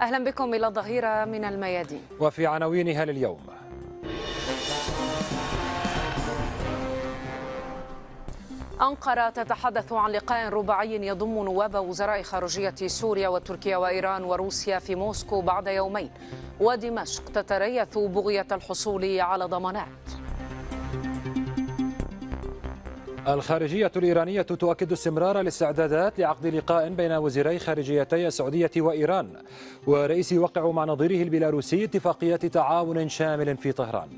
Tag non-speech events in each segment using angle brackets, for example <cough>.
أهلا بكم إلى الظهيرة من الميادين وفي عناوينها لليوم أنقرة تتحدث عن لقاء رباعي يضم نواب وزراء خارجية سوريا وتركيا وإيران وروسيا في موسكو بعد يومين ودمشق تتريث بغية الحصول على ضمانات الخارجية الإيرانية تؤكد استمرار الاستعدادات لعقد لقاء بين وزيري خارجيتي السعودية وإيران ورئيس يوقع مع نظيره البيلاروسي اتفاقية تعاون شامل في طهران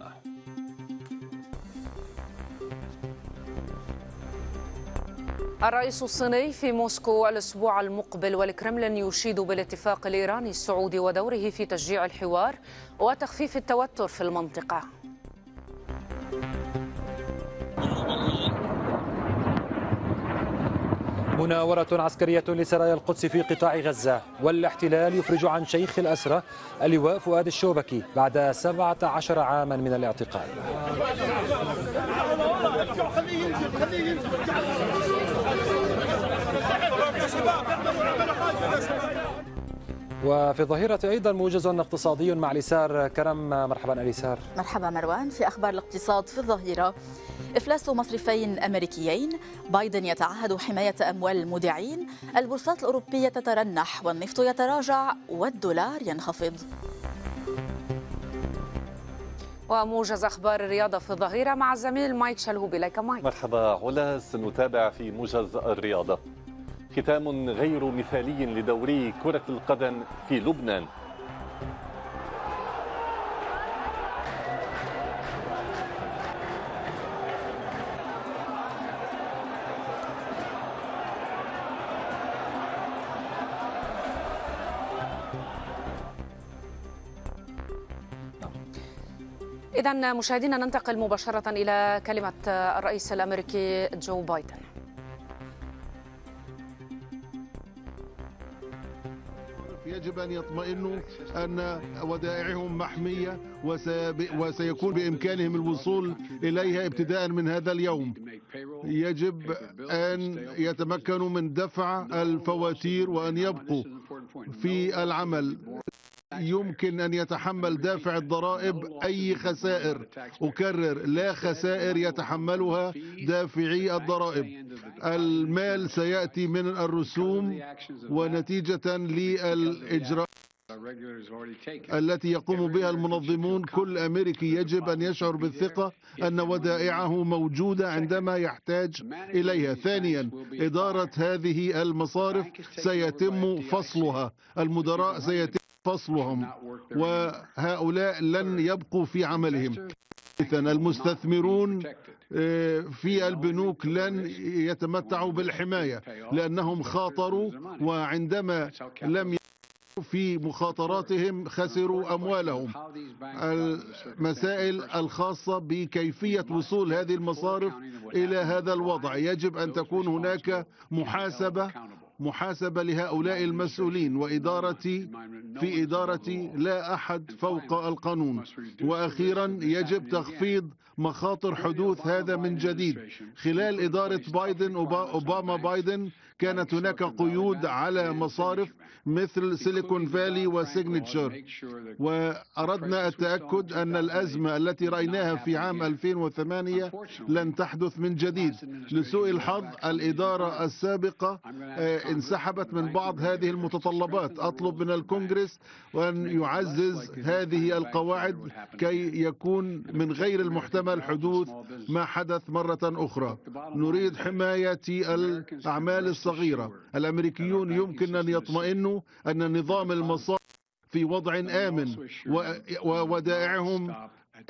الرئيس الصيني في موسكو الأسبوع المقبل والكرملين يشيد بالاتفاق الإيراني السعودي ودوره في تشجيع الحوار وتخفيف التوتر في المنطقة مناورة عسكرية لسرايا القدس في قطاع غزة والاحتلال يفرج عن شيخ الأسرة اللواء فؤاد الشوبكي بعد 17 عاما من الاعتقال <laughs> وفي الظهيرة أيضا موجز اقتصادي مع لسار كرم مرحبا لسار مرحبا مروان في أخبار الاقتصاد في الظهيرة إفلاس مصرفين أمريكيين بايدن يتعهد حماية أموال المودعين البورصات الأوروبية تترنح والنفط يتراجع والدولار ينخفض وموجز اخبار الرياضه في الظهيره مع الزميل مايك شلهوب اليك مايك مرحبا علا سنتابع في موجز الرياضه ختام غير مثالي لدوري كرة القدم في لبنان إذا مشاهدينا ننتقل مباشرة إلى كلمة الرئيس الأمريكي جو بايدن يجب أن يطمئنوا أن ودائعهم محمية وسيكون بإمكانهم الوصول إليها ابتداء من هذا اليوم يجب أن يتمكنوا من دفع الفواتير وأن يبقوا في العمل يمكن أن يتحمل دافع الضرائب أي خسائر أكرر لا خسائر يتحملها دافعي الضرائب المال سيأتي من الرسوم ونتيجة للإجراء التي يقوم بها المنظمون كل أمريكي يجب أن يشعر بالثقة أن ودائعه موجودة عندما يحتاج إليها ثانيا إدارة هذه المصارف سيتم فصلها المدراء سيتم فصلهم وهؤلاء لن يبقوا في عملهم ثالثا المستثمرون آه، في البنوك لن يتمتعوا بالحماية لأنهم خاطروا وعندما لم في مخاطراتهم خسروا أموالهم المسائل الخاصة بكيفية وصول هذه المصارف إلى هذا الوضع يجب أن تكون هناك محاسبة محاسبة لهؤلاء المسؤولين وإدارة في إدارة لا أحد فوق القانون وأخيرا يجب تخفيض مخاطر حدوث هذا من جديد خلال إدارة بايدن أوباما بايدن كانت هناك قيود على مصارف مثل سيليكون فالي وسيجنتشر وأردنا التأكد أن الأزمة التي رأيناها في عام 2008 لن تحدث من جديد لسوء الحظ الإدارة السابقة آه، انسحبت من بعض هذه المتطلبات أطلب من الكونغرس أن يعزز هذه القواعد كي يكون من غير المحتمل حدوث ما حدث مرة أخرى نريد حماية الأعمال الصغيرة صغيرة الأمريكيون يمكن أن يطمئنوا أن نظام المصارف في وضع آمن وودائعهم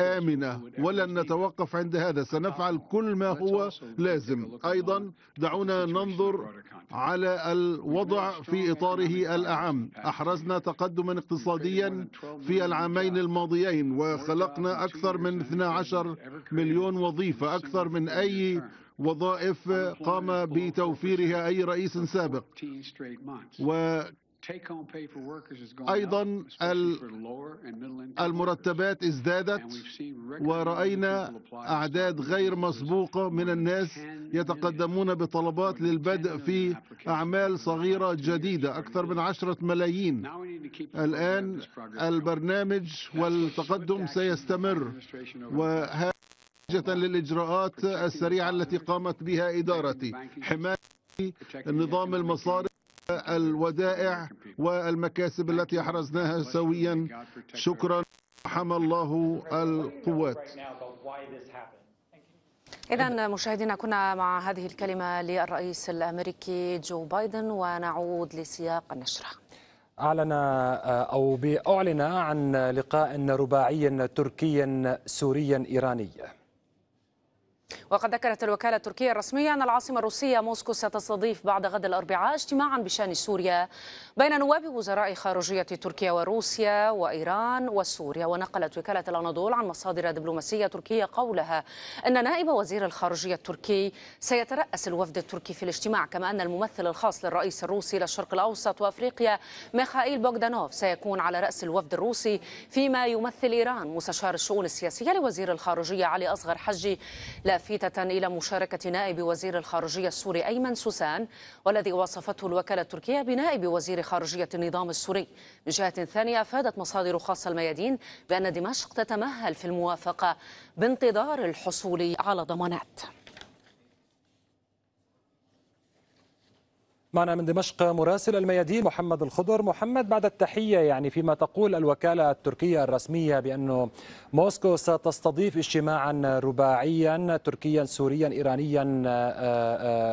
آمنة ولن نتوقف عند هذا سنفعل كل ما هو لازم أيضا دعونا ننظر على الوضع في إطاره الأعم أحرزنا تقدما اقتصاديا في العامين الماضيين وخلقنا أكثر من 12 مليون وظيفة أكثر من أي وظائف قام بتوفيرها أي رئيس سابق و أيضا المرتبات ازدادت ورأينا أعداد غير مسبوقة من الناس يتقدمون بطلبات للبدء في أعمال صغيرة جديدة أكثر من عشرة ملايين الآن البرنامج والتقدم سيستمر وهذا نتيجة للإجراءات السريعة التي قامت بها إدارتي حماية نظام المصارف الودائع والمكاسب التي أحرزناها سويا شكرا حمى الله القوات إذا مشاهدينا كنا مع هذه الكلمة للرئيس الأمريكي جو بايدن ونعود لسياق النشرة أعلن آه، أو أعلن عن لقاء رباعي تركي سوري إيراني وقد ذكرت الوكالة التركية الرسمية أن العاصمة الروسية موسكو ستستضيف بعد غد الأربعاء اجتماعا بشأن سوريا بين نواب وزراء خارجية تركيا وروسيا وإيران وسوريا ونقلت وكالة الأناضول عن مصادر دبلوماسية تركية قولها أن نائب وزير الخارجية التركي سيترأس الوفد التركي في الاجتماع كما أن الممثل الخاص للرئيس الروسي للشرق الأوسط وأفريقيا ميخائيل بوغدانوف سيكون على رأس الوفد الروسي فيما يمثل إيران مستشار الشؤون السياسية لوزير الخارجية علي أصغر حجي لا لافتة إلى مشاركة نائب وزير الخارجية السوري أيمن سوسان والذي وصفته الوكالة التركية بنائب وزير خارجية النظام السوري من جهة ثانية أفادت مصادر خاصة الميادين بأن دمشق تتمهل في الموافقة بانتظار الحصول على ضمانات معنا من دمشق مراسل الميادين محمد الخضر محمد بعد التحية يعني فيما تقول الوكالة التركية الرسمية بأن موسكو ستستضيف اجتماعا رباعيا تركيا سوريا إيرانيا آه،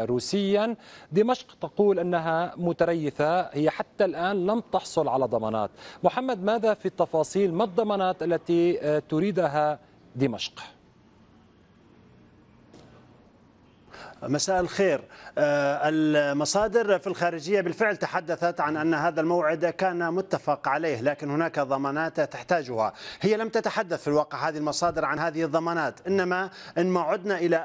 آه، روسيا دمشق تقول أنها متريثة هي حتى الآن لم تحصل على ضمانات محمد ماذا في التفاصيل ما الضمانات التي آه، تريدها دمشق؟ مساء الخير آه، المصادر في الخارجية بالفعل تحدثت عن أن هذا الموعد كان متفق عليه لكن هناك ضمانات تحتاجها هي لم تتحدث في الواقع هذه المصادر عن هذه الضمانات إنما إن ما عدنا إلى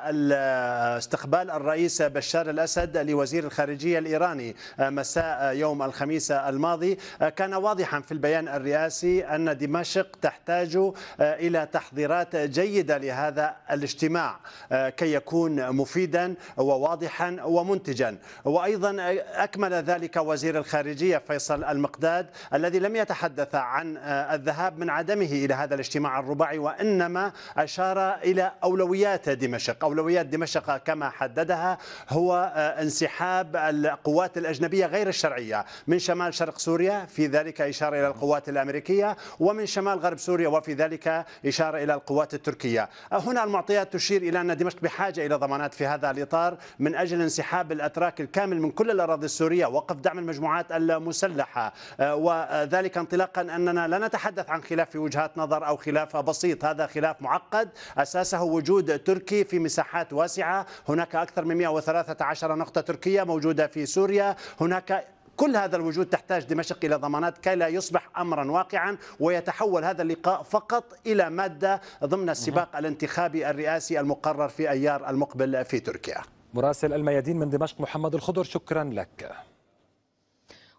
استقبال الرئيس بشار الأسد لوزير الخارجية الإيراني آه، مساء يوم الخميس الماضي آه، كان واضحا في البيان الرئاسي أن دمشق تحتاج إلى تحضيرات جيدة لهذا الاجتماع كي يكون مفيدا وواضحا ومنتجا وأيضا أكمل ذلك وزير الخارجية فيصل المقداد الذي لم يتحدث عن الذهاب من عدمه إلى هذا الاجتماع الرباعي وإنما أشار إلى أولويات دمشق أولويات دمشق كما حددها هو انسحاب القوات الأجنبية غير الشرعية من شمال شرق سوريا في ذلك إشارة إلى القوات الأمريكية ومن شمال غرب سوريا وفي ذلك إشارة إلى القوات التركية هنا المعطيات تشير إلى أن دمشق بحاجة إلى ضمانات في هذا الإطار قطر من أجل انسحاب الأتراك الكامل من كل الأراضي السورية وقف دعم المجموعات المسلحة آه، وذلك انطلاقا أننا لا نتحدث عن خلاف في وجهات نظر أو خلاف بسيط هذا خلاف معقد أساسه وجود تركي في مساحات واسعة هناك أكثر من 113 نقطة تركية موجودة في سوريا هناك كل هذا الوجود تحتاج دمشق إلى ضمانات كي لا يصبح أمرا واقعا ويتحول هذا اللقاء فقط إلى مادة ضمن السباق الانتخابي الرئاسي المقرر في أيار المقبل في تركيا مراسل الميادين من دمشق محمد الخضر شكرا لك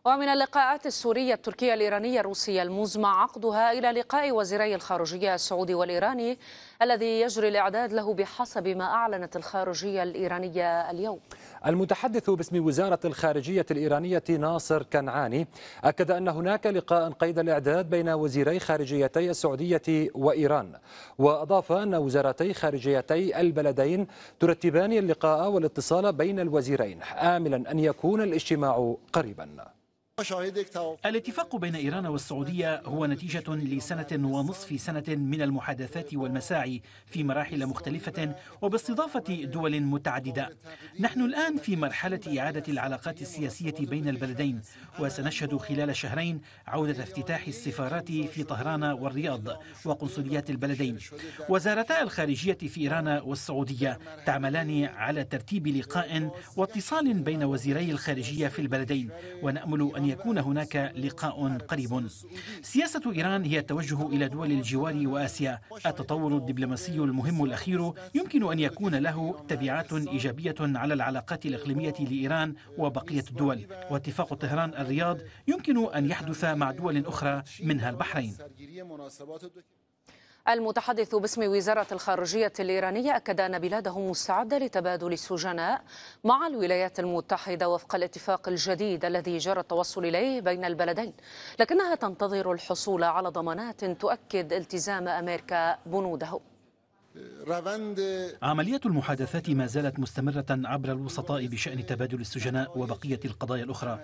ومن اللقاءات السورية التركية الإيرانية الروسية المزمع عقدها إلى لقاء وزيري الخارجية السعودي والإيراني الذي يجري الإعداد له بحسب ما أعلنت الخارجية الإيرانية اليوم المتحدث باسم وزارة الخارجية الإيرانية ناصر كنعاني أكد أن هناك لقاء قيد الإعداد بين وزيري خارجيتي السعودية وإيران وأضاف أن وزارتي خارجيتي البلدين ترتبان اللقاء والاتصال بين الوزيرين آملا أن يكون الاجتماع قريبا الاتفاق بين إيران والسعودية هو نتيجة لسنة ونصف سنة من المحادثات والمساعي في مراحل مختلفة وباستضافة دول متعددة نحن الآن في مرحلة إعادة العلاقات السياسية بين البلدين وسنشهد خلال شهرين عودة افتتاح السفارات في طهران والرياض وقنصليات البلدين وزارتا الخارجية في إيران والسعودية تعملان على ترتيب لقاء واتصال بين وزيري الخارجية في البلدين ونأمل أن أن يكون هناك لقاء قريب سياسة إيران هي التوجه إلى دول الجوار وآسيا التطور الدبلوماسي المهم الأخير يمكن أن يكون له تبعات إيجابية على العلاقات الإقليمية لإيران وبقية الدول واتفاق طهران الرياض يمكن أن يحدث مع دول أخرى منها البحرين المتحدث باسم وزارة الخارجية الإيرانية أكد أن بلاده مستعدة لتبادل السجناء مع الولايات المتحدة وفق الاتفاق الجديد الذي جرى التوصل إليه بين البلدين لكنها تنتظر الحصول على ضمانات تؤكد التزام أمريكا بنوده عملية المحادثات ما زالت مستمرة عبر الوسطاء بشأن تبادل السجناء وبقية القضايا الأخرى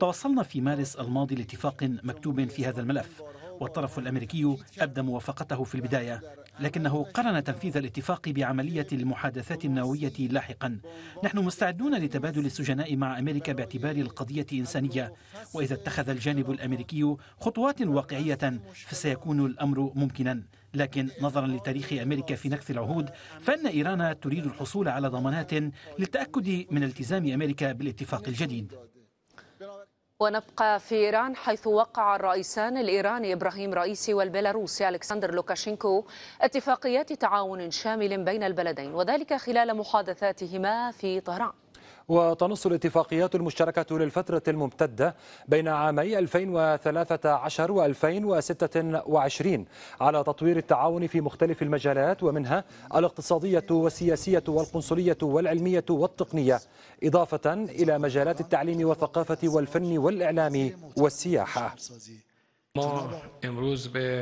توصلنا في مارس الماضي لاتفاق مكتوب في هذا الملف والطرف الأمريكي أبدى موافقته في البداية لكنه قرن تنفيذ الاتفاق بعملية المحادثات النووية لاحقا نحن مستعدون لتبادل السجناء مع أمريكا باعتبار القضية إنسانية وإذا اتخذ الجانب الأمريكي خطوات واقعية فسيكون الأمر ممكنا لكن نظرا لتاريخ امريكا في نكث العهود فان ايران تريد الحصول على ضمانات للتاكد من التزام امريكا بالاتفاق الجديد ونبقى في إيران حيث وقع الرئيسان الإيراني إبراهيم رئيسي والبيلاروسي ألكسندر لوكاشينكو اتفاقيات تعاون شامل بين البلدين وذلك خلال محادثاتهما في طهران وتنص الاتفاقيات المشتركة للفترة الممتدة بين عامي 2013 و 2026 على تطوير التعاون في مختلف المجالات ومنها الاقتصادية والسياسية والقنصلية والعلمية والتقنية إضافة إلى مجالات التعليم والثقافة والفن والإعلام والسياحة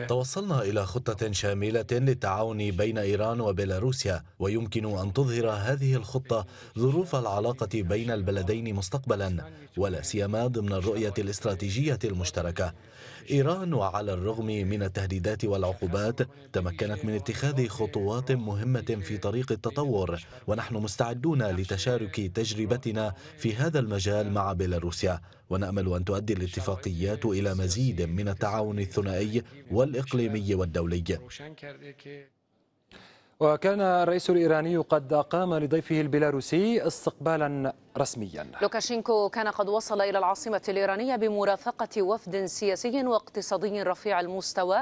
توصلنا إلى خطة شاملة للتعاون بين إيران وبيلاروسيا ويمكن أن تظهر هذه الخطة ظروف العلاقة بين البلدين مستقبلا ولا سيما ضمن الرؤية الاستراتيجية المشتركة إيران وعلى الرغم من التهديدات والعقوبات تمكنت من اتخاذ خطوات مهمة في طريق التطور ونحن مستعدون لتشارك تجربتنا في هذا المجال مع بيلاروسيا ونأمل أن تؤدي الاتفاقيات إلى مزيد من التعاون الثنائي والإقليمي والدولي وكان الرئيس الإيراني قد أقام لضيفه البيلاروسي استقبالا رسميا لوكاشينكو كان قد وصل إلى العاصمة الإيرانية بمرافقة وفد سياسي واقتصادي رفيع المستوى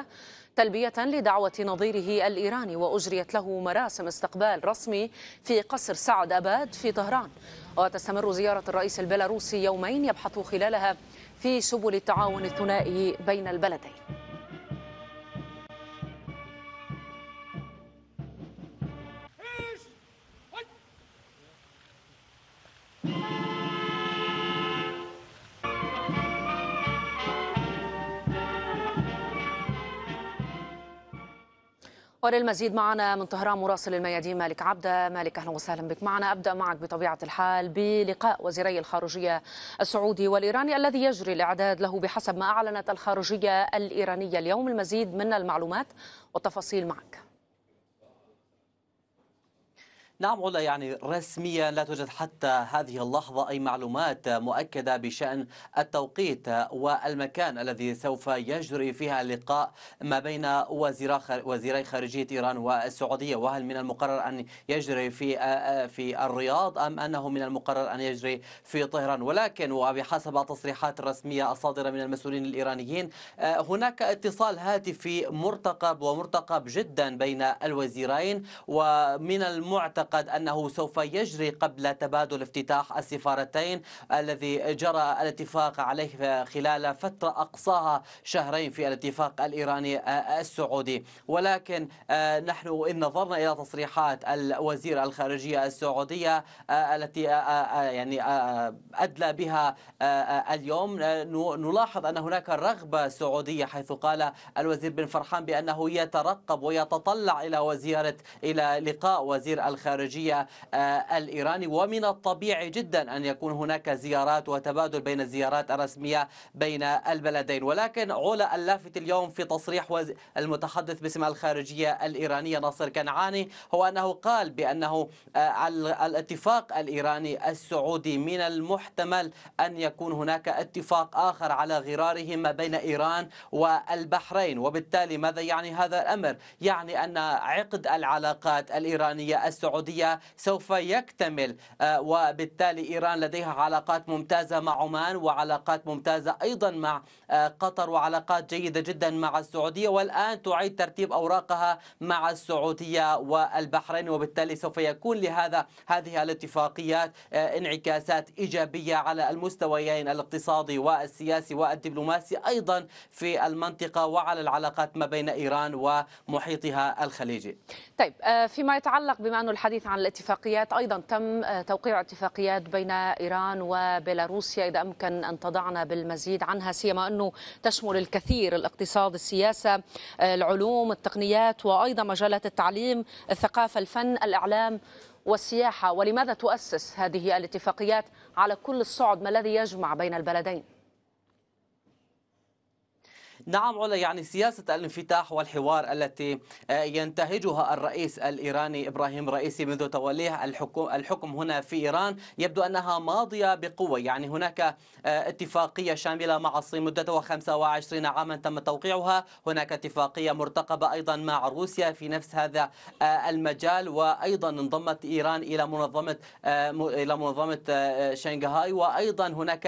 تلبية لدعوة نظيره الإيراني وأجريت له مراسم استقبال رسمي في قصر سعد أباد في طهران وتستمر زيارة الرئيس البيلاروسي يومين يبحث خلالها في سبل التعاون الثنائي بين البلدين you. وللمزيد معنا من طهران مراسل الميادين مالك عبده مالك اهلا وسهلا بك معنا ابدا معك بطبيعه الحال بلقاء وزيري الخارجيه السعودي والايراني الذي يجري الاعداد له بحسب ما اعلنت الخارجيه الايرانيه اليوم المزيد من المعلومات والتفاصيل معك نعم علا يعني رسميا لا توجد حتى هذه اللحظة أي معلومات مؤكدة بشأن التوقيت والمكان الذي سوف يجري فيها اللقاء ما بين وزيري خارجية إيران والسعودية وهل من المقرر أن يجري في في الرياض أم أنه من المقرر أن يجري في طهران ولكن وبحسب التصريحات الرسمية الصادرة من المسؤولين الإيرانيين هناك اتصال هاتفي مرتقب ومرتقب جدا بين الوزيرين ومن المعتقد يعتقد أنه سوف يجري قبل تبادل افتتاح السفارتين الذي جرى الاتفاق عليه خلال فترة أقصاها شهرين في الاتفاق الإيراني آه، السعودي ولكن آه، نحن إن نظرنا إلى تصريحات الوزير الخارجية السعودية آه، التي يعني أدلى بها اليوم نلاحظ أن هناك رغبة سعودية حيث قال الوزير بن فرحان بأنه يترقب ويتطلع إلى وزيرة إلى لقاء وزير الخارجية الخارجية آه، الإيراني ومن الطبيعي جدا أن يكون هناك زيارات وتبادل بين الزيارات الرسمية بين البلدين ولكن علا اللافت اليوم في تصريح المتحدث باسم الخارجية الإيرانية ناصر كنعاني هو أنه قال بأنه آه، الاتفاق الإيراني السعودي من المحتمل أن يكون هناك اتفاق آخر على غراره ما بين إيران والبحرين وبالتالي ماذا يعني هذا الأمر؟ يعني أن عقد العلاقات الإيرانية السعودية السعودية سوف يكتمل آه، وبالتالي إيران لديها علاقات ممتازة مع عمان وعلاقات ممتازة أيضا مع آه، قطر وعلاقات جيدة جدا مع السعودية والآن تعيد ترتيب أوراقها مع السعودية والبحرين وبالتالي سوف يكون لهذا هذه الاتفاقيات آه، انعكاسات إيجابية على المستويين الاقتصادي والسياسي والدبلوماسي أيضا في المنطقة وعلى العلاقات ما بين إيران ومحيطها الخليجي طيب فيما يتعلق بما أنه الحديث الحديث عن الاتفاقيات أيضا تم آه، توقيع اتفاقيات بين إيران وبيلاروسيا إذا أمكن أن تضعنا بالمزيد عنها سيما أنه تشمل الكثير الاقتصاد السياسة آه، العلوم التقنيات وأيضا مجالات التعليم الثقافة الفن الإعلام والسياحة ولماذا تؤسس هذه الاتفاقيات على كل الصعد ما الذي يجمع بين البلدين؟ نعم علا يعني سياسة الانفتاح والحوار التي آه، ينتهجها الرئيس الإيراني إبراهيم رئيسي منذ توليه الحكم, الحكم هنا في إيران يبدو أنها ماضية بقوة يعني هناك آه، اتفاقية شاملة مع الصين مدتها 25 عاما تم توقيعها هناك اتفاقية مرتقبة أيضا مع روسيا في نفس هذا آه، المجال وأيضا انضمت إيران إلى منظمة إلى منظمة شنغهاي وأيضا هناك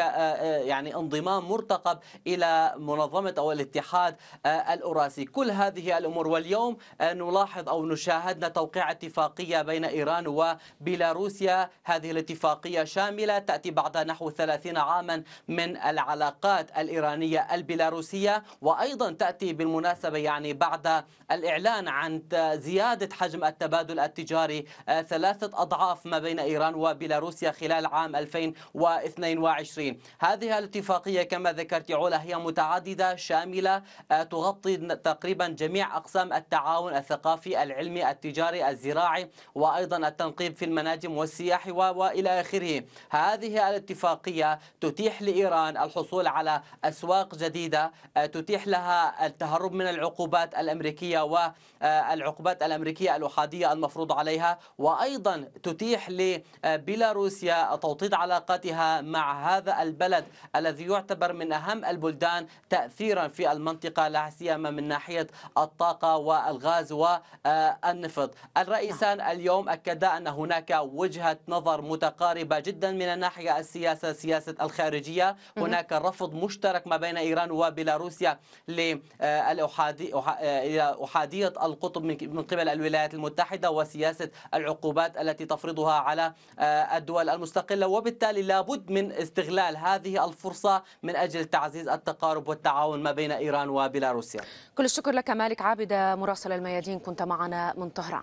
يعني انضمام مرتقب إلى منظمة أو الاتحاد آه، الأوراسي كل هذه الأمور واليوم آه، نلاحظ أو نشاهدنا توقيع اتفاقية بين إيران وبيلاروسيا هذه الاتفاقية شاملة تأتي بعد نحو 30 عاما من العلاقات الإيرانية البيلاروسية وأيضا تأتي بالمناسبة يعني بعد الإعلان عن زيادة حجم التبادل التجاري آه، ثلاثة أضعاف ما بين إيران وبيلاروسيا خلال عام 2022 هذه الاتفاقية كما ذكرت علا هي متعددة شاملة هائلة آه، تغطي تقريبا جميع أقسام التعاون الثقافي العلمي التجاري الزراعي وأيضا التنقيب في المناجم والسياحي وإلى آخره هذه الاتفاقية تتيح لإيران الحصول على أسواق جديدة آه، تتيح لها التهرب من العقوبات الأمريكية والعقوبات آه، الأمريكية الأحادية المفروض عليها وأيضا تتيح لبيلاروسيا توطيد علاقاتها مع هذا البلد الذي يعتبر من أهم البلدان تأثيرا في المنطقة لا سيما من ناحية الطاقة والغاز والنفط الرئيسان نعم. اليوم أكدا أن هناك وجهة نظر متقاربة جدا من الناحية السياسة سياسة الخارجية هناك رفض مشترك ما بين إيران وبيلاروسيا لأحادية القطب من قبل الولايات المتحدة وسياسة العقوبات التي تفرضها على آه، الدول المستقلة وبالتالي لابد من استغلال هذه الفرصة من أجل تعزيز التقارب والتعاون ما بين بين إيران وبيلاروسيا كل الشكر لك مالك عابدة مراسل الميادين كنت معنا من طهران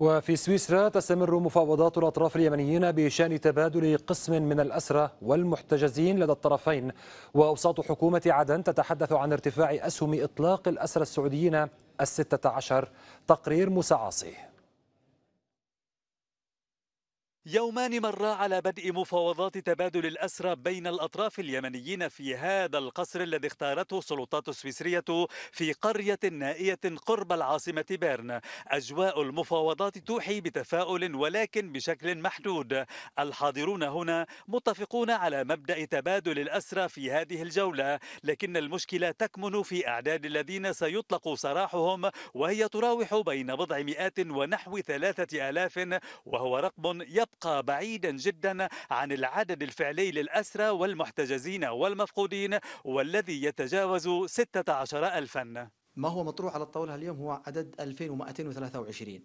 وفي سويسرا تستمر مفاوضات الأطراف اليمنيين بشأن تبادل قسم من الأسرى والمحتجزين لدى الطرفين وأوساط حكومة عدن تتحدث عن ارتفاع أسهم إطلاق الأسرى السعوديين الستة عشر تقرير مسعاصي يومان مرا على بدء مفاوضات تبادل الأسرى بين الأطراف اليمنيين في هذا القصر الذي اختارته السلطات السويسرية في قرية نائية قرب العاصمة بيرن أجواء المفاوضات توحي بتفاؤل ولكن بشكل محدود الحاضرون هنا متفقون على مبدأ تبادل الأسرى في هذه الجولة لكن المشكلة تكمن في أعداد الذين سيطلق سراحهم وهي تراوح بين بضع مئات ونحو ثلاثة آلاف وهو رقم يبقى يبقى بعيدا جدا عن العدد الفعلي للأسرى والمحتجزين والمفقودين والذي يتجاوز 16 ألفا ما هو مطروح على الطاولة اليوم هو عدد 2223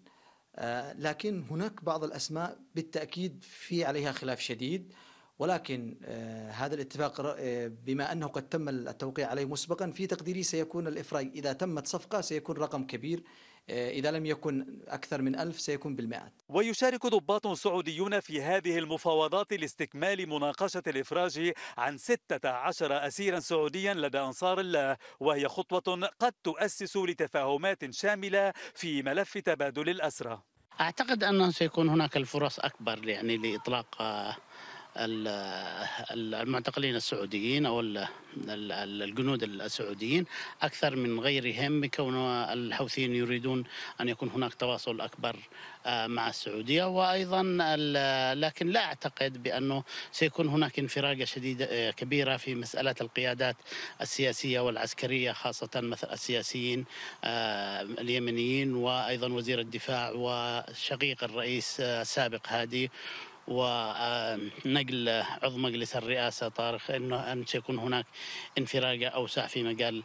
آه، لكن هناك بعض الأسماء بالتأكيد في عليها خلاف شديد ولكن آه، هذا الاتفاق آه، بما انه قد تم التوقيع عليه مسبقا في تقديري سيكون الافراج اذا تمت صفقه سيكون رقم كبير آه، إذا لم يكن أكثر من ألف سيكون بالمئات ويشارك ضباط سعوديون في هذه المفاوضات لاستكمال مناقشة الإفراج عن 16 أسيرا سعوديا لدى أنصار الله وهي خطوة قد تؤسس لتفاهمات شاملة في ملف تبادل الأسرى أعتقد أنه سيكون هناك الفرص أكبر يعني لإطلاق المعتقلين السعوديين او الجنود السعوديين اكثر من غيرهم بكون الحوثيين يريدون ان يكون هناك تواصل اكبر آه، مع السعوديه وايضا لكن لا اعتقد بانه سيكون هناك انفراجه شديده آه، كبيره في مساله القيادات السياسيه والعسكريه خاصه مثل السياسيين آه، اليمنيين وايضا وزير الدفاع وشقيق الرئيس السابق هادي ونقل عضو مجلس الرئاسة طارق أنه أن سيكون هناك انفراجة أوسع في مجال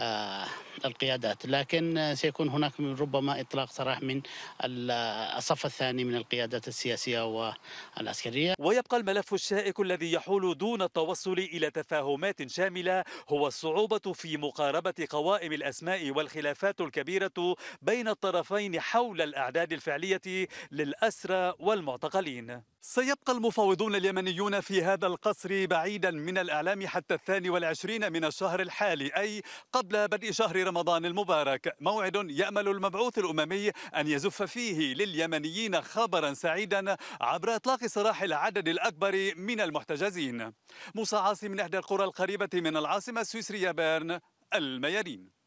آه، القيادات لكن سيكون هناك من ربما إطلاق سراح من الصف الثاني من القيادات السياسية والعسكرية ويبقى الملف الشائك الذي يحول دون التوصل إلى تفاهمات شاملة هو الصعوبة في مقاربة قوائم الأسماء والخلافات الكبيرة بين الطرفين حول الأعداد الفعلية للأسرى والمعتقلين سيبقى المفاوضون اليمنيون في هذا القصر بعيدا من الإعلام حتى الثاني والعشرين من الشهر الحالي أي قبل قبل بدء شهر رمضان المبارك موعد يأمل المبعوث الأممي أن يزف فيه لليمنيين خبرا سعيدا عبر إطلاق سراح العدد الأكبر من المحتجزين موسى عاصم من إحدى القرى القريبة من العاصمة السويسرية بيرن الميادين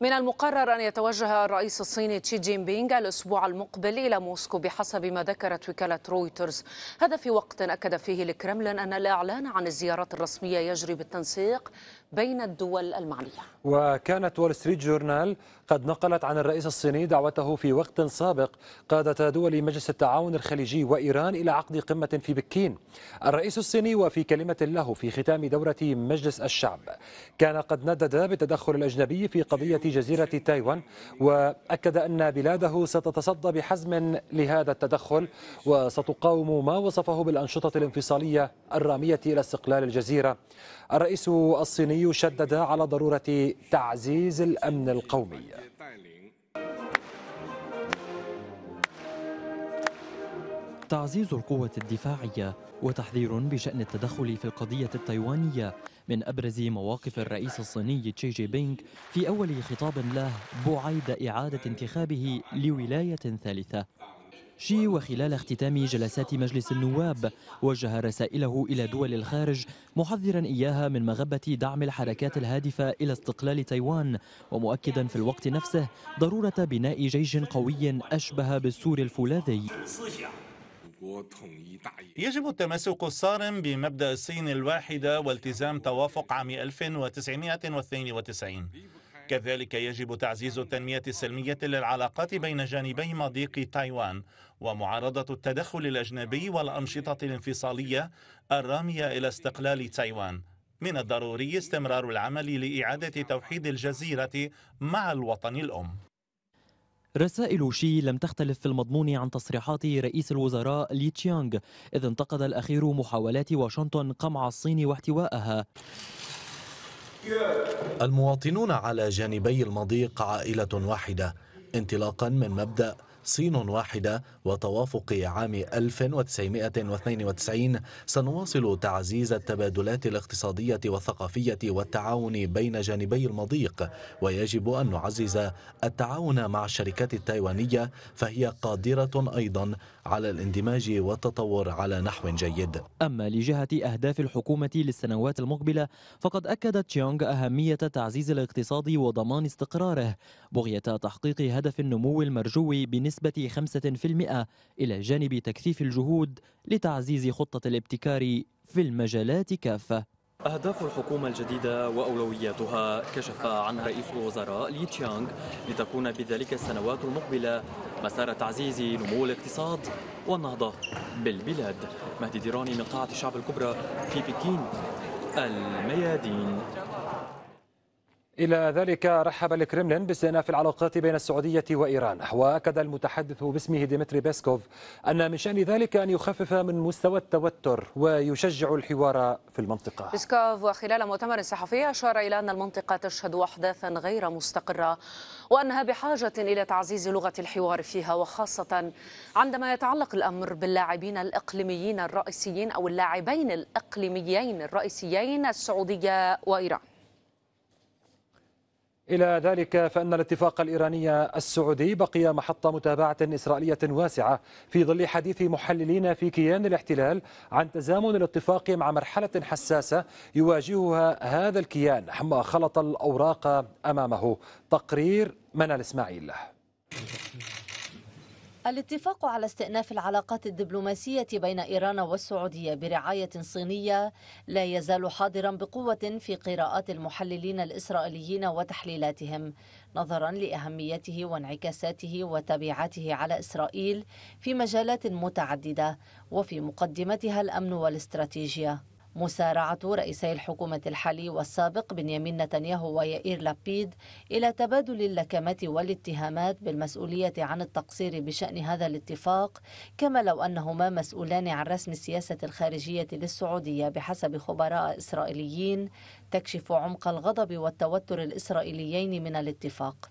من المقرر أن يتوجه الرئيس الصيني تشي جين بينغ الأسبوع المقبل إلى موسكو بحسب ما ذكرت وكالة رويترز هذا في وقت أكد فيه الكرملين أن الإعلان عن الزيارات الرسمية يجري بالتنسيق بين الدول المعنية وكانت وول ستريت جورنال قد نقلت عن الرئيس الصيني دعوته في وقت سابق قادة دول مجلس التعاون الخليجي وإيران إلى عقد قمة في بكين الرئيس الصيني وفي كلمة له في ختام دورة مجلس الشعب كان قد ندد بالتدخل الأجنبي في قضية جزيرة تايوان وأكد أن بلاده ستتصدى بحزم لهذا التدخل وستقاوم ما وصفه بالأنشطة الانفصالية الرامية إلى استقلال الجزيرة الرئيس الصيني الصيني شدد على ضرورة تعزيز الأمن القومي تعزيز القوة الدفاعية وتحذير بشأن التدخل في القضية التايوانية من أبرز مواقف الرئيس الصيني تشي جي بينغ في أول خطاب له بعيد إعادة انتخابه لولاية ثالثة شي وخلال اختتام جلسات مجلس النواب وجه رسائله إلى دول الخارج محذرا إياها من مغبة دعم الحركات الهادفة إلى استقلال تايوان ومؤكدا في الوقت نفسه ضرورة بناء جيش قوي أشبه بالسور الفولاذي يجب التمسك الصارم بمبدأ الصين الواحدة والتزام توافق عام 1992 كذلك يجب تعزيز التنمية السلمية للعلاقات بين جانبي مضيق تايوان ومعارضة التدخل الأجنبي والأنشطة الانفصالية الرامية إلى استقلال تايوان من الضروري استمرار العمل لإعادة توحيد الجزيرة مع الوطن الأم رسائل شي لم تختلف في المضمون عن تصريحات رئيس الوزراء لي تشيانغ إذ انتقد الأخير محاولات واشنطن قمع الصين واحتوائها المواطنون على جانبي المضيق عائلة واحدة انطلاقا من مبدأ صين واحدة وتوافق عام 1992 سنواصل تعزيز التبادلات الاقتصادية والثقافية والتعاون بين جانبي المضيق ويجب أن نعزز التعاون مع الشركات التايوانية فهي قادرة أيضا على الاندماج والتطور على نحو جيد أما لجهة أهداف الحكومة للسنوات المقبلة فقد أكدت تشيونغ أهمية تعزيز الاقتصاد وضمان استقراره بغية تحقيق هدف النمو المرجو بنسبة بنسبة 5% إلى جانب تكثيف الجهود لتعزيز خطة الابتكار في المجالات كافة أهداف الحكومة الجديدة وأولوياتها كشف عنها رئيس الوزراء لي تشيانغ لتكون بذلك السنوات المقبلة مسار تعزيز نمو الاقتصاد والنهضة بالبلاد مهدي ديراني من قاعة الشعب الكبرى في بكين الميادين إلى ذلك رحب الكرملين باستئناف العلاقات بين السعودية وإيران وأكد المتحدث باسمه ديمتري بيسكوف أن من شأن ذلك أن يخفف من مستوى التوتر ويشجع الحوار في المنطقة بيسكوف وخلال مؤتمر صحفي أشار إلى أن المنطقة تشهد أحداثا غير مستقرة وأنها بحاجة إلى تعزيز لغة الحوار فيها وخاصة عندما يتعلق الأمر باللاعبين الإقليميين الرئيسيين أو اللاعبين الإقليميين الرئيسيين السعودية وإيران إلى ذلك فإن الاتفاق الإيراني السعودي بقي محط متابعة إسرائيلية واسعة في ظل حديث محللين في كيان الاحتلال عن تزامن الاتفاق مع مرحلة حساسة يواجهها هذا الكيان حما خلط الأوراق أمامه تقرير منال إسماعيل الاتفاق على استئناف العلاقات الدبلوماسية بين إيران والسعودية برعاية صينية لا يزال حاضرا بقوة في قراءات المحللين الإسرائيليين وتحليلاتهم نظرا لأهميته وانعكاساته وتبعاته على إسرائيل في مجالات متعددة وفي مقدمتها الأمن والاستراتيجية مسارعة رئيسي الحكومة الحالي والسابق بنيامين نتنياهو ويائير لابيد إلى تبادل اللكمات والاتهامات بالمسؤولية عن التقصير بشأن هذا الاتفاق كما لو أنهما مسؤولان عن رسم السياسة الخارجية للسعودية بحسب خبراء إسرائيليين تكشف عمق الغضب والتوتر الإسرائيليين من الاتفاق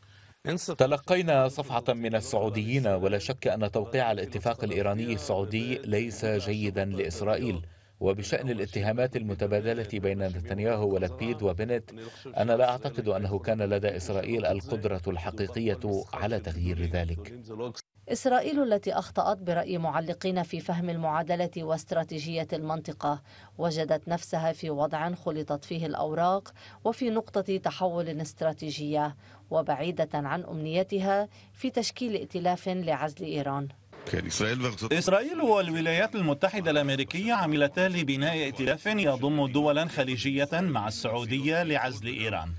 تلقينا صفحة من السعوديين ولا شك أن توقيع الاتفاق الإيراني السعودي ليس جيدا لإسرائيل وبشأن الاتهامات المتبادلة بين نتنياهو ولبيد وبنت أنا لا أعتقد أنه كان لدى إسرائيل القدرة الحقيقية على تغيير ذلك إسرائيل التي أخطأت برأي معلقين في فهم المعادلة واستراتيجية المنطقة وجدت نفسها في وضع خلطت فيه الأوراق وفي نقطة تحول استراتيجية وبعيدة عن أمنيتها في تشكيل ائتلاف لعزل إيران كان إسرائيل إسرائيل والولايات المتحدة الأمريكية عملتا لبناء ائتلاف يضم دولا خليجية مع السعودية لعزل إيران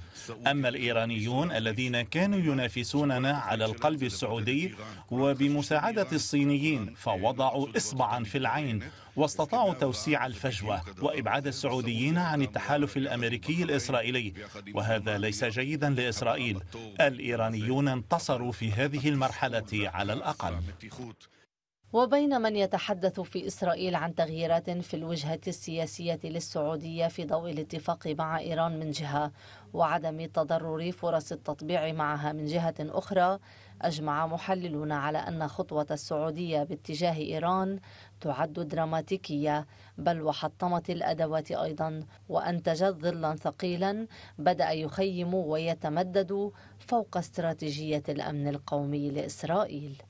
أما الإيرانيون الذين كانوا ينافسوننا على القلب السعودي وبمساعدة الصينيين فوضعوا إصبعا في العين واستطاعوا توسيع الفجوة وإبعاد السعوديين عن التحالف الأمريكي الإسرائيلي وهذا ليس جيدا لإسرائيل الإيرانيون انتصروا في هذه المرحلة على الأقل وبين من يتحدث في إسرائيل عن تغييرات في الوجهة السياسية للسعودية في ضوء الاتفاق مع إيران من جهة وعدم تضرر فرص التطبيع معها من جهة أخرى أجمع محللون على أن خطوة السعودية باتجاه إيران تعد دراماتيكية بل وحطمت الأدوات أيضا وأنتجت ظلا ثقيلا بدأ يخيم ويتمدد فوق استراتيجية الأمن القومي لإسرائيل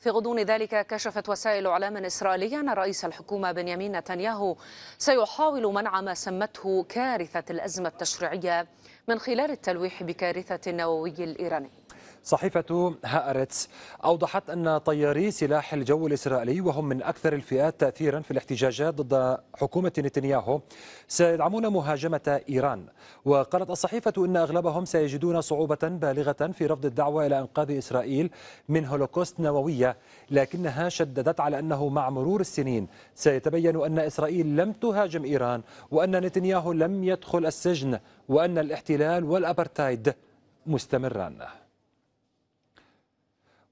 في غضون ذلك كشفت وسائل إعلام إسرائيلية أن رئيس الحكومة بنيامين نتنياهو سيحاول منع ما سمته كارثة الأزمة التشريعية من خلال التلويح بكارثة النووي الإيراني صحيفة هأرتس أوضحت أن طياري سلاح الجو الإسرائيلي وهم من أكثر الفئات تأثيرا في الاحتجاجات ضد حكومة نتنياهو سيدعمون مهاجمة إيران وقالت الصحيفة إن أغلبهم سيجدون صعوبة بالغة في رفض الدعوة إلى إنقاذ إسرائيل من هولوكوست نووية لكنها شددت على أنه مع مرور السنين سيتبين أن إسرائيل لم تهاجم إيران وأن نتنياهو لم يدخل السجن وأن الاحتلال والأبرتايد مستمران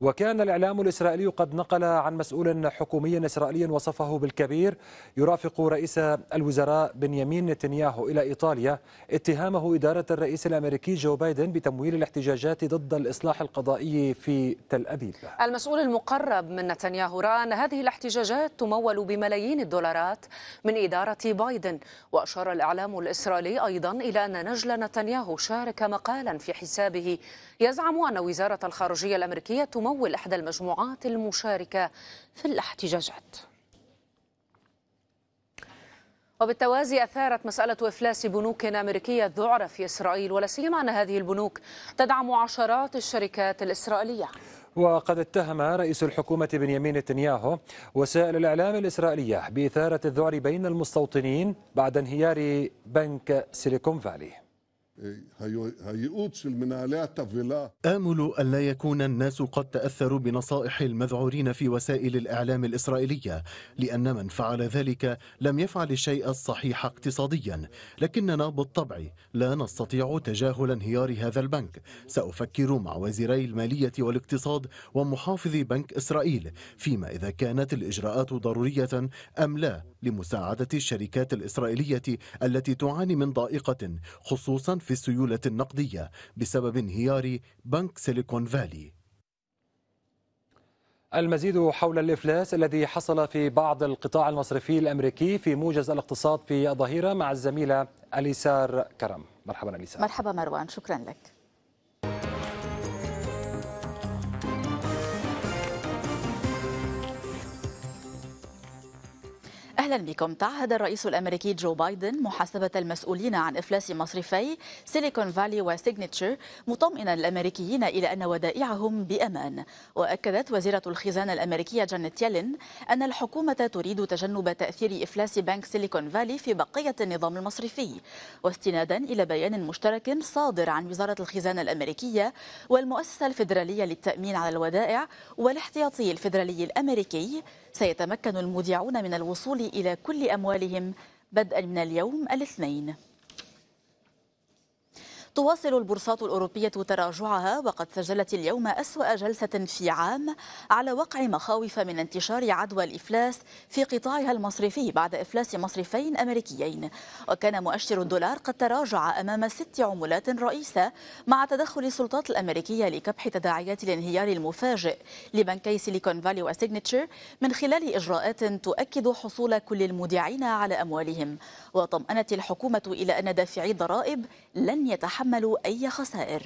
وكان الإعلام الإسرائيلي قد نقل عن مسؤول حكومي إسرائيلي وصفه بالكبير يرافق رئيس الوزراء بنيامين نتنياهو إلى إيطاليا اتهامه إدارة الرئيس الأمريكي جو بايدن بتمويل الاحتجاجات ضد الإصلاح القضائي في تل أبيب المسؤول المقرب من نتنياهو رأى أن هذه الاحتجاجات تمول بملايين الدولارات من إدارة بايدن وأشار الإعلام الإسرائيلي أيضا إلى أن نجل نتنياهو شارك مقالا في حسابه يزعم أن وزارة الخارجية الأمريكية تمول تمول إحدى المجموعات المشاركة في الاحتجاجات وبالتوازي اثارت مساله افلاس بنوك امريكيه ذعره في اسرائيل ولا سيما ان هذه البنوك تدعم عشرات الشركات الاسرائيليه وقد اتهم رئيس الحكومة بنيامين نتنياهو وسائل الإعلام الإسرائيلية بإثارة الذعر بين المستوطنين بعد انهيار بنك سيليكون فالي آمل ألا يكون الناس قد تأثروا بنصائح المذعورين في وسائل الإعلام الإسرائيلية لأن من فعل ذلك لم يفعل الشيء الصحيح اقتصاديا لكننا بالطبع لا نستطيع تجاهل انهيار هذا البنك سأفكر مع وزيري المالية والاقتصاد ومحافظ بنك إسرائيل فيما إذا كانت الإجراءات ضرورية أم لا لمساعدة الشركات الإسرائيلية التي تعاني من ضائقة خصوصا في السيولة النقدية بسبب انهيار بنك سيليكون فالي المزيد حول الإفلاس الذي حصل في بعض القطاع المصرفي الأمريكي في موجز الاقتصاد في الظهيرة مع الزميلة أليسار كرم مرحبا أليسار مرحبا مروان شكرا لك أهلا بكم تعهد الرئيس الأمريكي جو بايدن محاسبة المسؤولين عن إفلاس مصرفي سيليكون فالي وسيجنتشر مطمئنا الأمريكيين إلى أن ودائعهم بأمان وأكدت وزيرة الخزانة الأمريكية جانيت يلين أن الحكومة تريد تجنب تأثير إفلاس بنك سيليكون فالي في بقية النظام المصرفي واستنادا إلى بيان مشترك صادر عن وزارة الخزانة الأمريكية والمؤسسة الفيدرالية للتأمين على الودائع والاحتياطي الفيدرالي الأمريكي سيتمكن المودعون من الوصول إلى كل أموالهم بدءا من اليوم الاثنين تواصل البورصات الأوروبية تراجعها وقد سجلت اليوم أسوأ جلسة في عام على وقع مخاوف من انتشار عدوى الإفلاس في قطاعها المصرفي بعد إفلاس مصرفين أمريكيين وكان مؤشر الدولار قد تراجع أمام ست عملات رئيسة مع تدخل السلطات الأمريكية لكبح تداعيات الانهيار المفاجئ لبنكي سيليكون فالي وسيجنتشر من خلال إجراءات تؤكد حصول كل المودعين على أموالهم وطمأنت الحكومة إلى أن دافعي الضرائب لن يتحمل يتحمل أي خسائر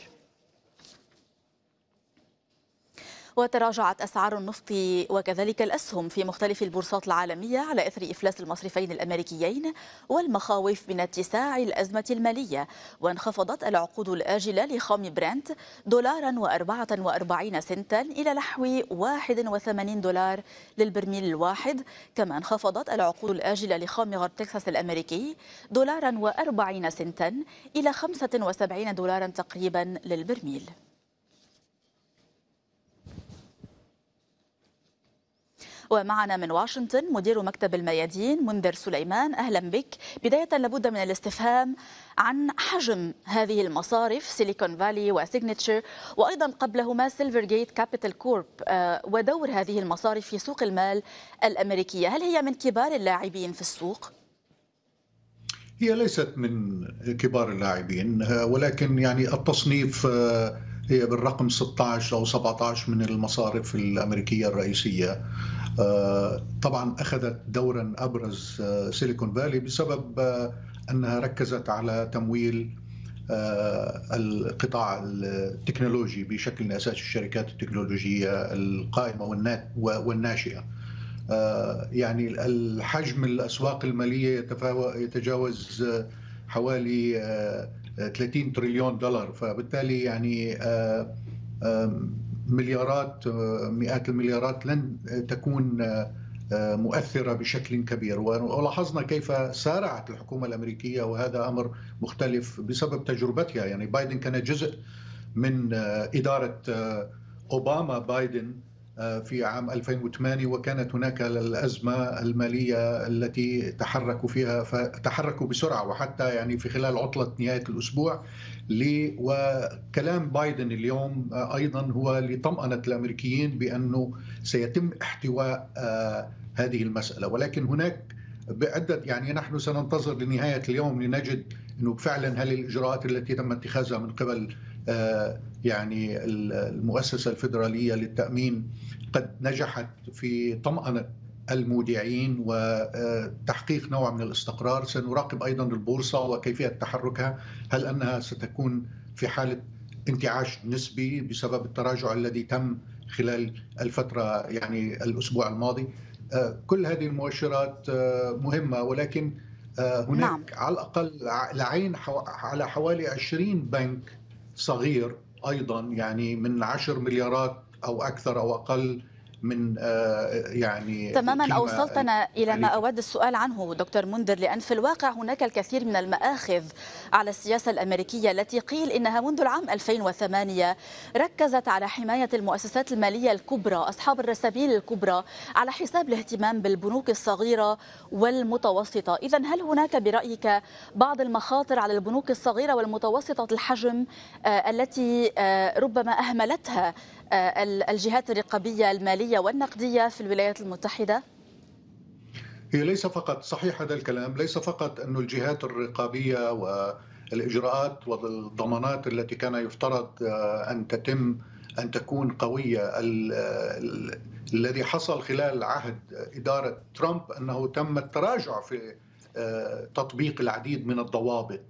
وتراجعت أسعار النفط وكذلك الأسهم في مختلف البورصات العالمية على إثر إفلاس المصرفين الأمريكيين والمخاوف من اتساع الأزمة المالية وانخفضت العقود الآجلة لخام برنت دولارا و44 سنتا إلى نحو 81 دولار للبرميل الواحد كما انخفضت العقود الآجلة لخام غرب تكساس الأمريكي دولارا و40 سنتا إلى 75 دولارا تقريبا للبرميل ومعنا من واشنطن مدير مكتب الميادين منذر سليمان أهلا بك بداية لابد من الاستفهام عن حجم هذه المصارف سيليكون فالي وسيجنتشر وأيضا قبلهما سيلفر جيت كابيتال كورب ودور هذه المصارف في سوق المال الأمريكية هل هي من كبار اللاعبين في السوق؟ هي ليست من كبار اللاعبين آه، ولكن يعني التصنيف آه، هي بالرقم 16 او 17 من المصارف الامريكيه الرئيسيه آه، طبعا اخذت دورا ابرز سيليكون آه، فالي بسبب آه، انها ركزت على تمويل القطاع التكنولوجي بشكل اساسي الشركات التكنولوجيه القائمه والناشئه. يعني الحجم الاسواق الماليه يتجاوز حوالي 30 تريليون دولار فبالتالي يعني مليارات آه، مئات المليارات لن تكون آه، آه، مؤثرة بشكل كبير ولاحظنا كيف سارعت الحكومة الأمريكية وهذا أمر مختلف بسبب تجربتها يعني بايدن كان جزء من إدارة أوباما بايدن آه، في عام 2008 وكانت هناك الأزمة المالية التي تحركوا فيها فتحركوا بسرعة وحتى يعني في خلال عطلة نهاية الأسبوع وكلام بايدن اليوم آه، أيضا هو لطمأنة الأمريكيين بأنه سيتم احتواء آه، هذه المسألة ولكن هناك بعدة يعني نحن سننتظر لنهاية اليوم لنجد أنه فعلا هل الإجراءات التي تم اتخاذها من قبل آه، يعني المؤسسه الفيدراليه للتامين قد نجحت في طمانه المودعين وتحقيق نوع من الاستقرار سنراقب ايضا البورصه وكيفيه تحركها هل انها ستكون في حاله انتعاش نسبي بسبب التراجع الذي تم خلال الفتره يعني الاسبوع الماضي آه، كل هذه المؤشرات آه، مهمه ولكن هناك نعم. على الاقل لعين على حوالي 20 بنك صغير ايضا يعني من 10 مليارات او اكثر او اقل من آه، يعني تماما اوصلتنا الى ما اود السؤال عنه دكتور منذر لان في الواقع هناك الكثير من المآخذ على السياسه الامريكيه التي قيل انها منذ العام 2008 ركزت على حمايه المؤسسات الماليه الكبرى اصحاب الرسابيل الكبرى على حساب الاهتمام بالبنوك الصغيره والمتوسطه، اذا هل هناك برايك بعض المخاطر على البنوك الصغيره والمتوسطه الحجم آه، التي آه، ربما اهملتها آه، الجهات الرقابية المالية والنقدية في الولايات المتحدة؟ هي ليس فقط صحيح هذا الكلام ليس فقط أن الجهات الرقابية والإجراءات والضمانات التي كان يفترض آه، أن تتم أن تكون قوية الذي حصل خلال عهد إدارة ترامب أنه تم التراجع في آه، تطبيق العديد من الضوابط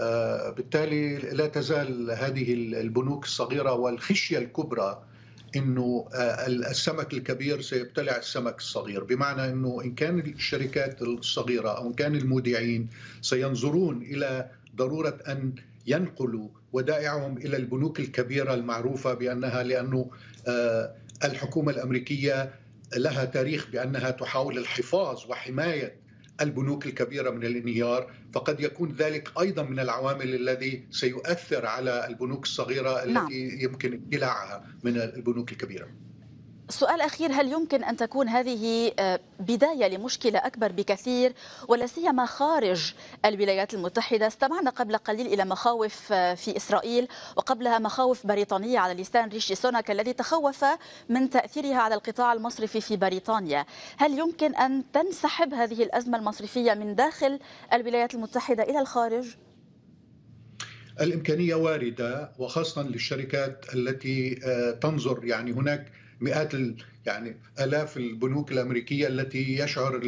آه، بالتالي لا تزال هذه البنوك الصغيره والخشيه الكبرى انه آه، السمك الكبير سيبتلع السمك الصغير بمعنى انه ان كان الشركات الصغيره او ان كان المودعين سينظرون الى ضروره ان ينقلوا ودائعهم الى البنوك الكبيره المعروفه بانها لانه آه، الحكومه الامريكيه لها تاريخ بانها تحاول الحفاظ وحمايه البنوك الكبيره من الانهيار فقد يكون ذلك ايضا من العوامل الذي سيؤثر على البنوك الصغيره نعم. التي نعم. يمكن ابتلاعها من البنوك الكبيره سؤال أخير هل يمكن أن تكون هذه آه، بداية لمشكلة أكبر بكثير ولا سيما خارج الولايات المتحدة استمعنا قبل قليل إلى مخاوف آه، في إسرائيل وقبلها مخاوف بريطانية على لسان ريشي سوناك الذي تخوف من تأثيرها على القطاع المصرفي في بريطانيا هل يمكن أن تنسحب هذه الأزمة المصرفية من داخل الولايات المتحدة إلى الخارج؟ الإمكانية واردة وخاصة للشركات التي آه، تنظر يعني هناك مئات يعني الاف البنوك الامريكيه التي يشعر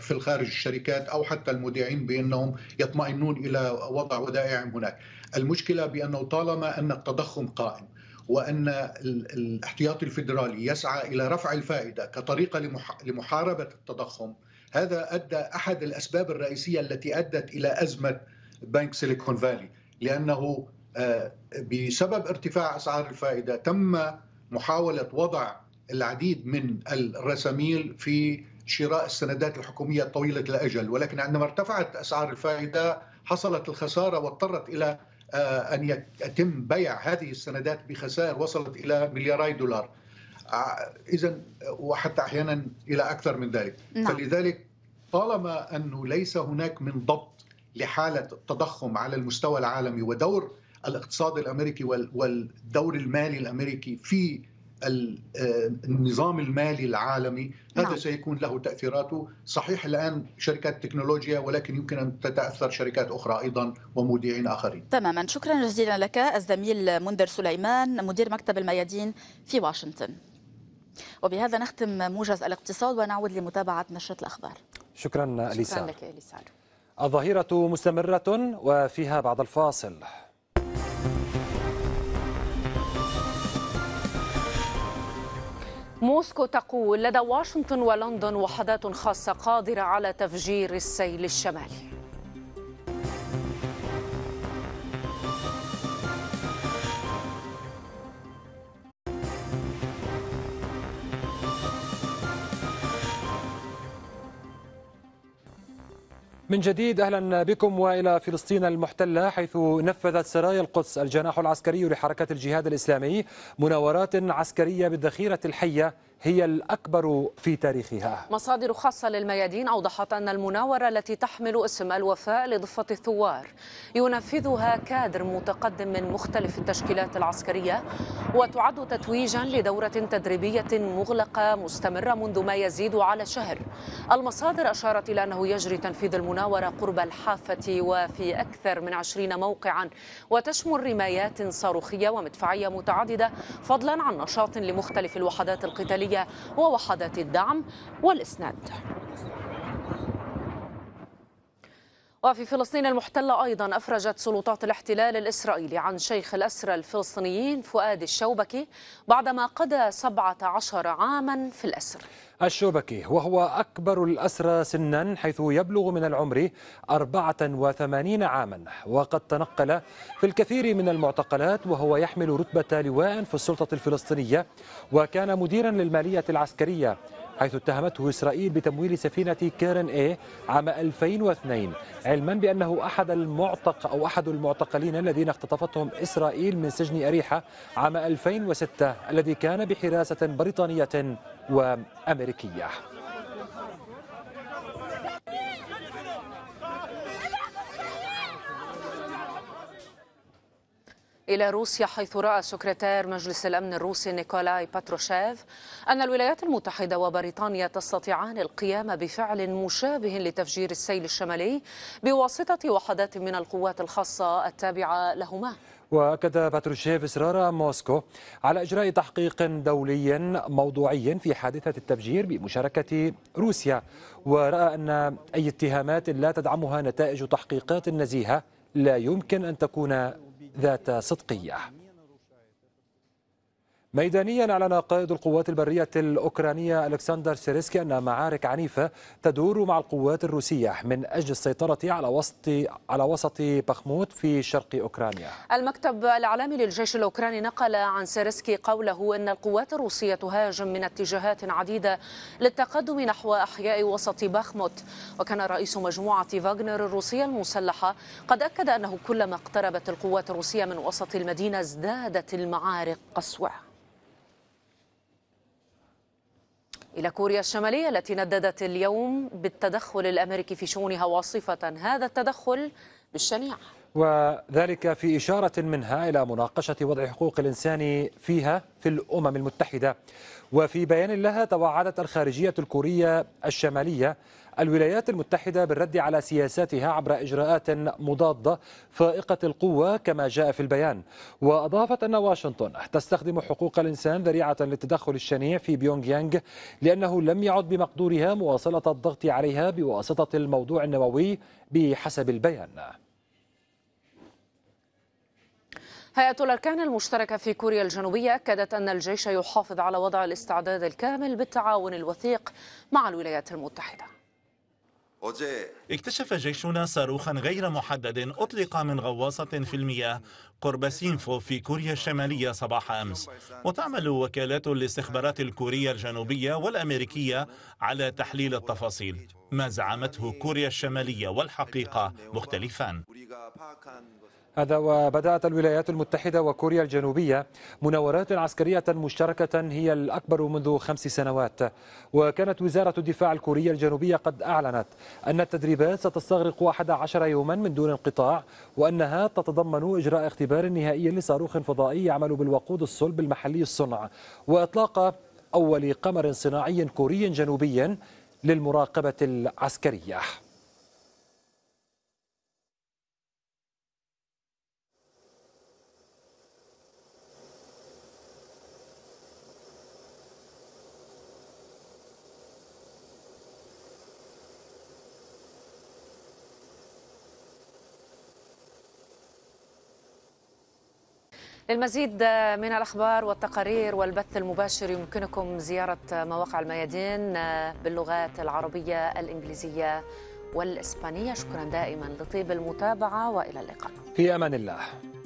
في الخارج الشركات او حتى المودعين بانهم يطمئنون الى وضع ودائعهم هناك. المشكله بانه طالما ان التضخم قائم وان الاحتياطي الفيدرالي يسعى الى رفع الفائده كطريقه لمحاربه التضخم هذا ادى احد الاسباب الرئيسيه التي ادت الى ازمه بنك سيليكون فالي لانه آه، بسبب ارتفاع اسعار الفائده تم محاوله وضع العديد من الرساميل في شراء السندات الحكوميه طويله الاجل، ولكن عندما ارتفعت اسعار الفائده حصلت الخساره واضطرت الى آه، ان يتم بيع هذه السندات بخسائر وصلت الى ملياري دولار. آه، اذا وحتى احيانا الى اكثر من ذلك. نعم. فلذلك طالما انه ليس هناك من ضبط لحاله التضخم على المستوى العالمي ودور الاقتصاد الامريكي والدور المالي الامريكي في آه، النظام المالي العالمي هذا نعم. سيكون له تاثيراته صحيح الان شركات تكنولوجيا ولكن يمكن ان تتاثر شركات اخرى ايضا ومودعين اخرين تماما شكرا جزيلا لك الزميل منذر سليمان مدير مكتب الميادين في واشنطن وبهذا نختم موجز الاقتصاد ونعود لمتابعه نشره الاخبار شكرا اليسار شكرا لك اليسار الظاهره مستمره وفيها بعد الفاصل موسكو تقول لدى واشنطن ولندن وحدات خاصة قادرة على تفجير السيل الشمالي من جديد اهلا بكم والى فلسطين المحتله حيث نفذت سرايا القدس الجناح العسكري لحركه الجهاد الاسلامي مناورات عسكريه بالذخيره الحيه هي الأكبر في تاريخها مصادر خاصة للميادين أوضحت أن المناورة التي تحمل اسم الوفاء لضفة الثوار ينفذها كادر متقدم من مختلف التشكيلات العسكرية وتعد تتويجا لدورة تدريبية مغلقة مستمرة منذ ما يزيد على شهر المصادر أشارت إلى أنه يجري تنفيذ المناورة قرب الحافة وفي أكثر من عشرين موقعا وتشمل رمايات صاروخية ومدفعية متعددة فضلا عن نشاط لمختلف الوحدات القتالية الدولية ووحدات الدعم والإسناد وفي فلسطين المحتلة أيضا أفرجت سلطات الاحتلال الإسرائيلي عن شيخ الأسرى الفلسطينيين فؤاد الشوبكي بعدما قضى 17 عاما في الأسر الشوبكي وهو أكبر الأسرى سنا حيث يبلغ من العمر 84 عاما وقد تنقل في الكثير من المعتقلات وهو يحمل رتبة لواء في السلطة الفلسطينية وكان مديرا للمالية العسكرية حيث اتهمته إسرائيل بتمويل سفينة كارن إيه عام 2002 علما بأنه أحد المعتق أو أحد المعتقلين الذين اختطفتهم إسرائيل من سجن أريحة عام 2006 الذي كان بحراسة بريطانية وأمريكية إلى روسيا حيث رأى سكرتير مجلس الأمن الروسي نيكولاي باتروشيف أن الولايات المتحدة وبريطانيا تستطيعان القيام بفعل مشابه لتفجير السيل الشمالي بواسطة وحدات من القوات الخاصة التابعة لهما واكد باتروشيف اصرار موسكو على اجراء تحقيق دولي موضوعي في حادثه التفجير بمشاركه روسيا وراى ان اي اتهامات لا تدعمها نتائج تحقيقات نزيهه لا يمكن ان تكون ذات صدقيه ميدانيا أعلن قائد القوات البرية الأوكرانية ألكسندر سيريسكي أن معارك عنيفة تدور مع القوات الروسية من أجل السيطرة على وسط على وسط بخموت في شرق أوكرانيا. المكتب الإعلامي للجيش الأوكراني نقل عن سيريسكي قوله أن القوات الروسية تهاجم من اتجاهات عديدة للتقدم نحو أحياء وسط بخموت، وكان رئيس مجموعة فاغنر الروسية المسلحة قد أكد أنه كلما اقتربت القوات الروسية من وسط المدينة ازدادت المعارك قسوة. إلى كوريا الشمالية التي نددت اليوم بالتدخل الأمريكي في شؤونها واصفة هذا التدخل بالشنيع وذلك في إشارة منها إلى مناقشة وضع حقوق الإنسان فيها في الأمم المتحدة وفي بيان لها توعدت الخارجية الكورية الشمالية الولايات المتحدة بالرد على سياساتها عبر إجراءات مضادة فائقة القوة كما جاء في البيان وأضافت أن واشنطن تستخدم حقوق الإنسان ذريعة للتدخل الشنيع في بيونغ يانغ لأنه لم يعد بمقدورها مواصلة الضغط عليها بواسطة الموضوع النووي بحسب البيان هيئة الأركان المشتركة في كوريا الجنوبية أكدت أن الجيش يحافظ على وضع الاستعداد الكامل بالتعاون الوثيق مع الولايات المتحدة اكتشف جيشنا صاروخا غير محدد أطلق من غواصة في المياه قرب سينفو في كوريا الشمالية صباح أمس وتعمل وكالات الاستخبارات الكورية الجنوبية والأمريكية على تحليل التفاصيل ما زعمته كوريا الشمالية والحقيقة مختلفان هذا وبدأت الولايات المتحدة وكوريا الجنوبية مناورات عسكرية مشتركة هي الأكبر منذ خمس سنوات وكانت وزارة الدفاع الكورية الجنوبية قد أعلنت أن التدريبات ستستغرق 11 يوما من دون انقطاع وأنها تتضمن إجراء اختبار نهائي لصاروخ فضائي يعمل بالوقود الصلب المحلي الصنع وإطلاق أول قمر صناعي كوري جنوبي للمراقبة العسكرية للمزيد من الأخبار والتقارير والبث المباشر يمكنكم زيارة مواقع الميادين باللغات العربية الإنجليزية والإسبانية شكرا دائما لطيب المتابعة وإلى اللقاء في أمان الله